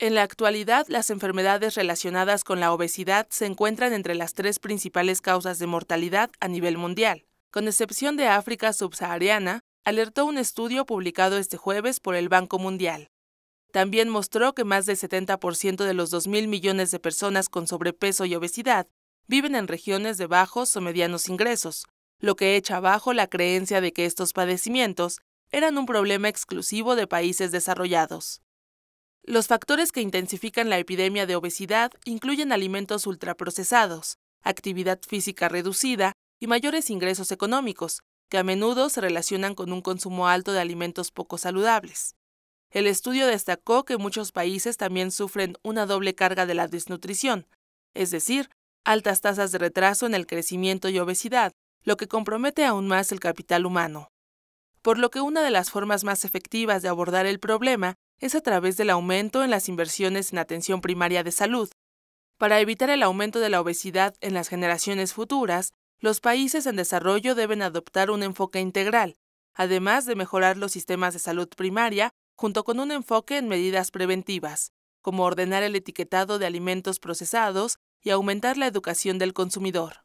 En la actualidad, las enfermedades relacionadas con la obesidad se encuentran entre las tres principales causas de mortalidad a nivel mundial. Con excepción de África subsahariana, alertó un estudio publicado este jueves por el Banco Mundial. También mostró que más del 70% de los 2.000 millones de personas con sobrepeso y obesidad viven en regiones de bajos o medianos ingresos, lo que echa abajo la creencia de que estos padecimientos eran un problema exclusivo de países desarrollados. Los factores que intensifican la epidemia de obesidad incluyen alimentos ultraprocesados, actividad física reducida y mayores ingresos económicos, que a menudo se relacionan con un consumo alto de alimentos poco saludables. El estudio destacó que muchos países también sufren una doble carga de la desnutrición, es decir, altas tasas de retraso en el crecimiento y obesidad, lo que compromete aún más el capital humano. Por lo que una de las formas más efectivas de abordar el problema es a través del aumento en las inversiones en atención primaria de salud. Para evitar el aumento de la obesidad en las generaciones futuras, los países en desarrollo deben adoptar un enfoque integral, además de mejorar los sistemas de salud primaria junto con un enfoque en medidas preventivas, como ordenar el etiquetado de alimentos procesados y aumentar la educación del consumidor.